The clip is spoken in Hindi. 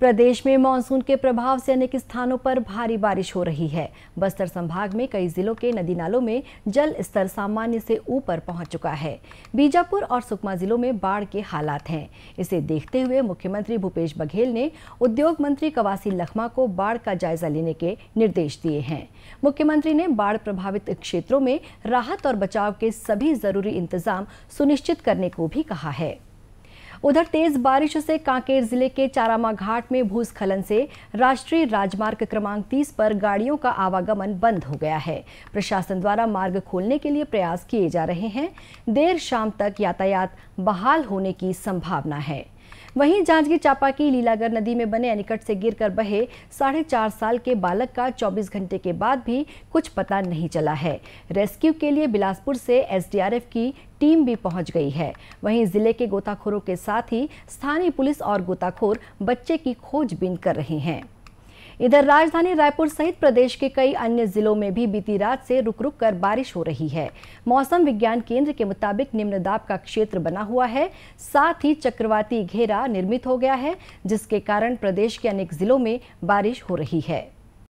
प्रदेश में मानसून के प्रभाव से अनेक स्थानों पर भारी बारिश हो रही है बस्तर संभाग में कई जिलों के नदी नालों में जल स्तर सामान्य से ऊपर पहुंच चुका है बीजापुर और सुकमा जिलों में बाढ़ के हालात हैं इसे देखते हुए मुख्यमंत्री भूपेश बघेल ने उद्योग मंत्री कवासी लखमा को बाढ़ का जायजा लेने के निर्देश दिए हैं मुख्यमंत्री ने बाढ़ प्रभावित क्षेत्रों में राहत और बचाव के सभी जरूरी इंतजाम सुनिश्चित करने को भी कहा है उधर तेज बारिश से कांकेर जिले के चारामा घाट में भूस्खलन से राष्ट्रीय राजमार्ग क्रमांक 30 पर गाड़ियों का आवागमन बंद हो गया है प्रशासन द्वारा मार्ग खोलने के लिए प्रयास किए जा रहे हैं देर शाम तक यातायात बहाल होने की संभावना है वहीं जांजगीर चांपा की लीलागर नदी में बने एनिकट से गिरकर बहे साढ़े चार साल के बालक का 24 घंटे के बाद भी कुछ पता नहीं चला है रेस्क्यू के लिए बिलासपुर से एसडीआरएफ की टीम भी पहुंच गई है वहीं जिले के गोताखोरों के साथ ही स्थानीय पुलिस और गोताखोर बच्चे की खोजबीन कर रहे हैं इधर राजधानी रायपुर सहित प्रदेश के कई अन्य जिलों में भी बीती रात से रुक रुक कर बारिश हो रही है मौसम विज्ञान केंद्र के मुताबिक निम्न दाब का क्षेत्र बना हुआ है साथ ही चक्रवाती घेरा निर्मित हो गया है जिसके कारण प्रदेश के अनेक जिलों में बारिश हो रही है